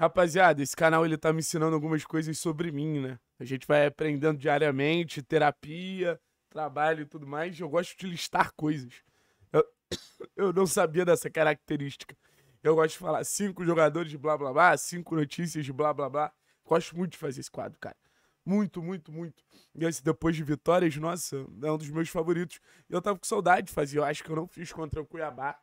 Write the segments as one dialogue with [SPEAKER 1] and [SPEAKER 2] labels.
[SPEAKER 1] Rapaziada, esse canal ele tá me ensinando algumas coisas sobre mim, né? A gente vai aprendendo diariamente, terapia, trabalho e tudo mais. Eu gosto de listar coisas. Eu, eu não sabia dessa característica. Eu gosto de falar cinco jogadores de blá blá blá, cinco notícias de blá blá blá. Gosto muito de fazer esse quadro, cara. Muito, muito, muito. E esse depois de vitórias, nossa, é um dos meus favoritos. Eu tava com saudade de fazer. Eu acho que eu não fiz contra o Cuiabá.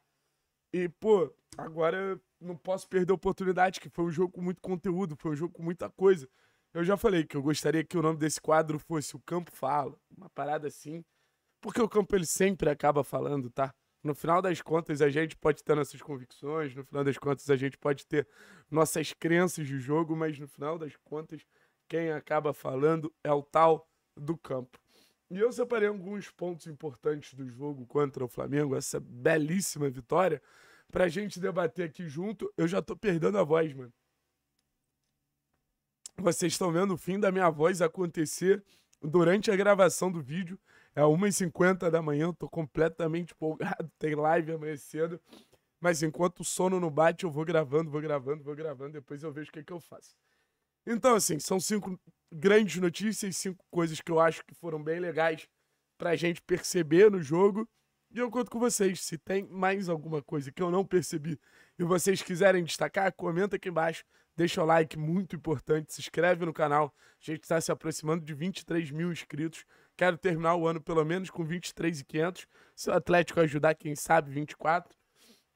[SPEAKER 1] E, pô, agora não posso perder a oportunidade, que foi um jogo com muito conteúdo, foi um jogo com muita coisa. Eu já falei que eu gostaria que o nome desse quadro fosse O Campo Fala, uma parada assim. Porque o campo ele sempre acaba falando, tá? No final das contas, a gente pode ter nossas convicções, no final das contas, a gente pode ter nossas crenças de jogo, mas no final das contas, quem acaba falando é o tal do campo. E eu separei alguns pontos importantes do jogo contra o Flamengo, essa belíssima vitória, a gente debater aqui junto. Eu já tô perdendo a voz, mano. Vocês estão vendo o fim da minha voz acontecer durante a gravação do vídeo. É 1h50 da manhã, tô completamente empolgado. Tem live amanhã cedo. Mas enquanto o sono não bate, eu vou gravando, vou gravando, vou gravando. Depois eu vejo o que, é que eu faço. Então, assim, são cinco grandes notícias, cinco coisas que eu acho que foram bem legais pra gente perceber no jogo. E eu conto com vocês. Se tem mais alguma coisa que eu não percebi e vocês quiserem destacar, comenta aqui embaixo. Deixa o like, muito importante. Se inscreve no canal. A gente está se aproximando de 23 mil inscritos. Quero terminar o ano pelo menos com 23,500. Se o Atlético ajudar, quem sabe 24.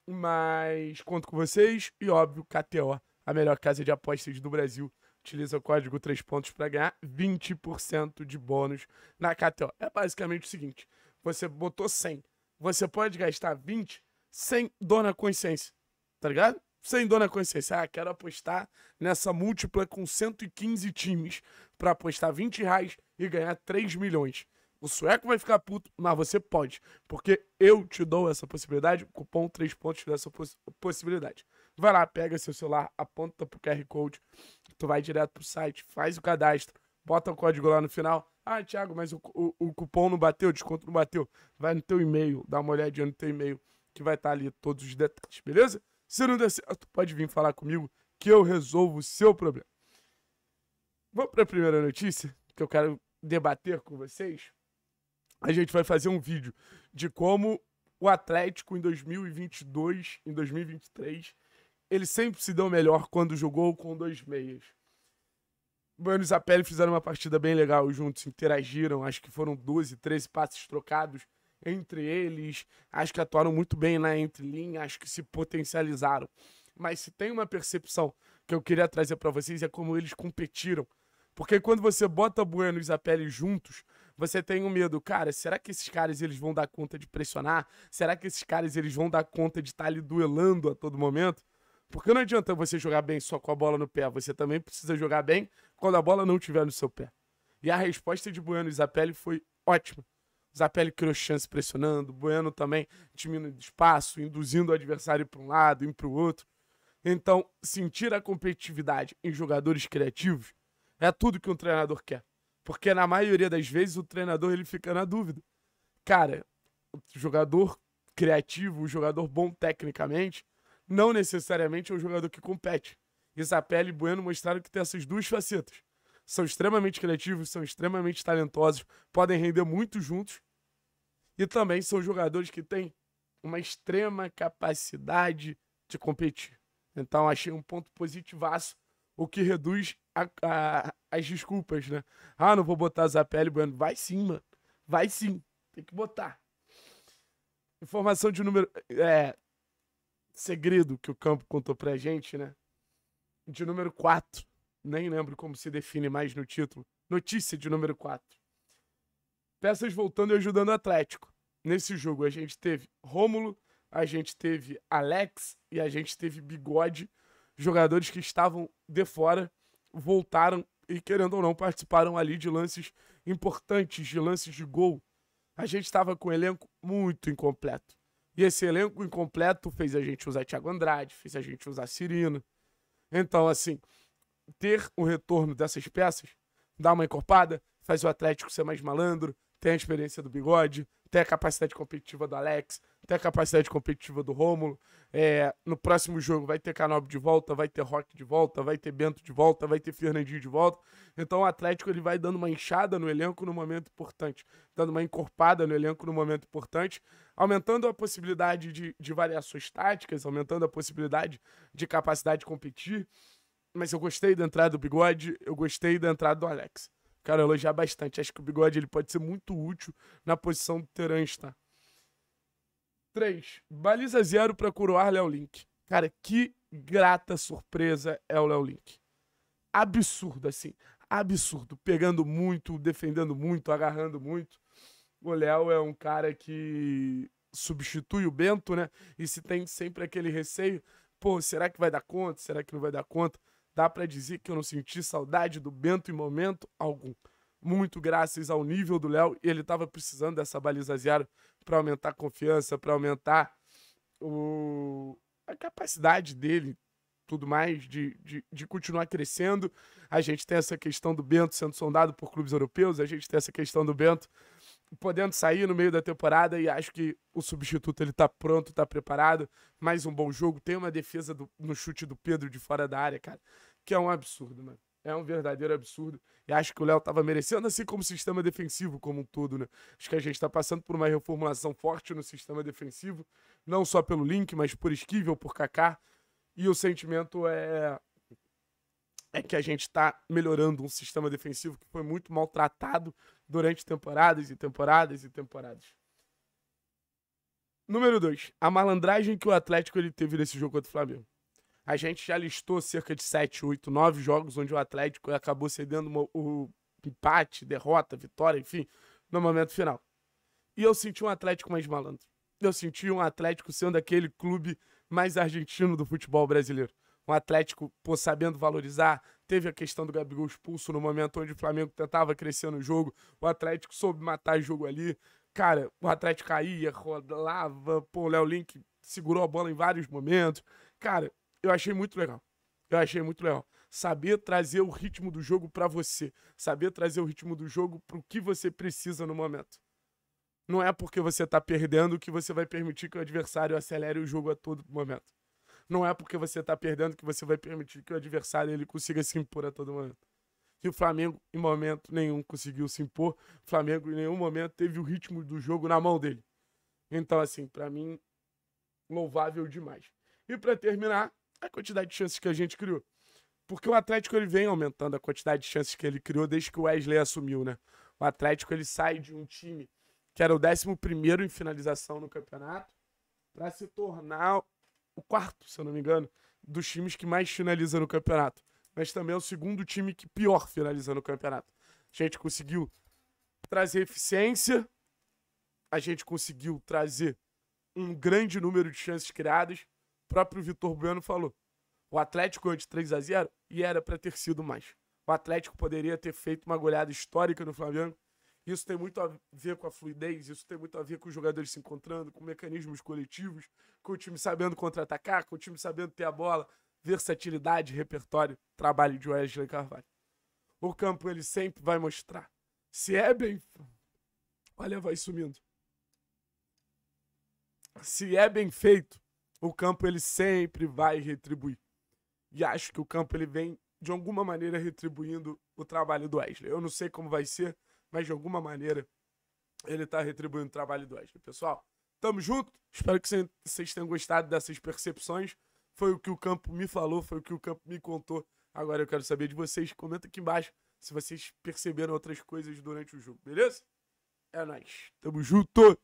[SPEAKER 1] Mas conto com vocês. E óbvio, KTO, a melhor casa de apostas do Brasil utiliza o código 3 pontos para ganhar 20% de bônus na KTO. É basicamente o seguinte: você botou 100, você pode gastar 20 sem dona consciência, tá ligado? Sem dona consciência. Ah, quero apostar nessa múltipla com 115 times para apostar 20 reais e ganhar 3 milhões. O sueco vai ficar puto, mas você pode, porque eu te dou essa possibilidade, o cupom 3 pontos dessa poss possibilidade. Vai lá, pega seu celular, aponta pro QR Code, tu vai direto pro site, faz o cadastro, bota o código lá no final. Ah, Thiago, mas o, o, o cupom não bateu, o desconto não bateu. Vai no teu e-mail, dá uma olhadinha no teu e-mail, que vai estar tá ali todos os detalhes, beleza? Se não der certo, pode vir falar comigo que eu resolvo o seu problema. Vamos para a primeira notícia que eu quero debater com vocês. A gente vai fazer um vídeo de como o Atlético em 2022, em 2023, ele sempre se deu melhor quando jogou com dois meias. Bueno e Apelli fizeram uma partida bem legal juntos, interagiram, acho que foram 12, 13 passes trocados entre eles, acho que atuaram muito bem na entrelinha, acho que se potencializaram. Mas se tem uma percepção que eu queria trazer para vocês é como eles competiram. Porque quando você bota Bueno e Zapelli juntos, você tem um medo, cara, será que esses caras eles vão dar conta de pressionar? Será que esses caras eles vão dar conta de estar tá ali duelando a todo momento? Porque não adianta você jogar bem só com a bola no pé. Você também precisa jogar bem quando a bola não estiver no seu pé. E a resposta de Bueno e Zapelli foi ótima. Zapelli criou chance pressionando, Bueno também diminuindo espaço, induzindo o adversário para um lado e para o outro. Então, sentir a competitividade em jogadores criativos é tudo que um treinador quer. Porque na maioria das vezes o treinador ele fica na dúvida. Cara, o jogador criativo, o jogador bom tecnicamente, não necessariamente é um jogador que compete. E Zapelli e Bueno mostraram que tem essas duas facetas. São extremamente criativos, são extremamente talentosos, podem render muito juntos. E também são jogadores que têm uma extrema capacidade de competir. Então, achei um ponto positivaço, o que reduz a, a, as desculpas, né? Ah, não vou botar Zapelli e Bueno. Vai sim, mano. Vai sim. Tem que botar. Informação de número. É, segredo que o campo contou pra gente, né? De número 4. Nem lembro como se define mais no título. Notícia de número 4. Peças voltando e ajudando o Atlético. Nesse jogo a gente teve Rômulo, a gente teve Alex e a gente teve Bigode, jogadores que estavam de fora, voltaram e, querendo ou não, participaram ali de lances importantes, de lances de gol. A gente estava com o elenco muito incompleto. E esse elenco incompleto fez a gente usar Thiago Andrade, fez a gente usar Cirino. Então, assim, ter o retorno dessas peças dá uma encorpada, faz o Atlético ser mais malandro, tem a experiência do Bigode, tem a capacidade competitiva do Alex, tem a capacidade competitiva do Rômulo. É, no próximo jogo vai ter Canob de volta, vai ter Rock de volta, vai ter Bento de volta, vai ter Fernandinho de volta. Então o Atlético ele vai dando uma inchada no elenco no momento importante, dando uma encorpada no elenco no momento importante, aumentando a possibilidade de, de variações táticas, aumentando a possibilidade de capacidade de competir. Mas eu gostei da entrada do Bigode, eu gostei da entrada do Alex. Cara, elogiar bastante. Acho que o bigode ele pode ser muito útil na posição do Teransta. Tá? 3. Baliza zero para coroar Léo Link. Cara, que grata surpresa é o Léo Link. Absurdo, assim. Absurdo. Pegando muito, defendendo muito, agarrando muito. O Léo é um cara que substitui o Bento, né? E se tem sempre aquele receio, pô, será que vai dar conta? Será que não vai dar conta? Dá para dizer que eu não senti saudade do Bento em momento algum. Muito graças ao nível do Léo, ele estava precisando dessa baliza zero para aumentar a confiança, para aumentar o... a capacidade dele, tudo mais, de, de, de continuar crescendo. A gente tem essa questão do Bento sendo sondado por clubes europeus, a gente tem essa questão do Bento podendo sair no meio da temporada e acho que o substituto ele tá pronto, tá preparado. Mais um bom jogo. Tem uma defesa do, no chute do Pedro de fora da área, cara, que é um absurdo, mano. É um verdadeiro absurdo. E acho que o Léo tava merecendo, assim como o sistema defensivo como um todo, né? Acho que a gente tá passando por uma reformulação forte no sistema defensivo, não só pelo Link, mas por Esquivel, por Kaká. E o sentimento é é que a gente está melhorando um sistema defensivo que foi muito maltratado durante temporadas e temporadas e temporadas. Número 2. A malandragem que o Atlético ele teve nesse jogo contra o Flamengo. A gente já listou cerca de 7, 8, 9 jogos onde o Atlético acabou cedendo uma, o empate, derrota, vitória, enfim, no momento final. E eu senti um Atlético mais malandro. Eu senti um Atlético sendo aquele clube mais argentino do futebol brasileiro. O Atlético, pô, sabendo valorizar, teve a questão do Gabigol expulso no momento onde o Flamengo tentava crescer no jogo. O Atlético soube matar o jogo ali. Cara, o Atlético caía, rolava, pô, o Léo Link segurou a bola em vários momentos. Cara, eu achei muito legal. Eu achei muito legal. Saber trazer o ritmo do jogo para você, saber trazer o ritmo do jogo pro que você precisa no momento. Não é porque você tá perdendo que você vai permitir que o adversário acelere o jogo a todo momento. Não é porque você tá perdendo que você vai permitir que o adversário ele consiga se impor a todo momento. E o Flamengo, em momento nenhum, conseguiu se impor. O Flamengo, em nenhum momento, teve o ritmo do jogo na mão dele. Então, assim, para mim, louvável demais. E para terminar, a quantidade de chances que a gente criou. Porque o Atlético ele vem aumentando a quantidade de chances que ele criou desde que o Wesley assumiu, né? O Atlético ele sai de um time que era o 11 em finalização no campeonato para se tornar o quarto, se eu não me engano, dos times que mais finaliza no campeonato. Mas também é o segundo time que pior finaliza no campeonato. A gente conseguiu trazer eficiência, a gente conseguiu trazer um grande número de chances criadas. O próprio Vitor Bueno falou: o Atlético ganhou de 3 a 0 e era para ter sido mais. O Atlético poderia ter feito uma goleada histórica no Flamengo isso tem muito a ver com a fluidez, isso tem muito a ver com os jogadores se encontrando, com mecanismos coletivos, com o time sabendo contra-atacar, com o time sabendo ter a bola, versatilidade, repertório, trabalho de Wesley Carvalho. O campo ele sempre vai mostrar. Se é bem. Olha, vai sumindo. Se é bem feito, o campo ele sempre vai retribuir. E acho que o campo ele vem de alguma maneira retribuindo o trabalho do Wesley. Eu não sei como vai ser, mas de alguma maneira ele está retribuindo o trabalho do Wesley. Pessoal, tamo junto. Espero que vocês tenham gostado dessas percepções. Foi o que o campo me falou, foi o que o campo me contou. Agora eu quero saber de vocês. Comenta aqui embaixo se vocês perceberam outras coisas durante o jogo, beleza? É nóis. Tamo junto!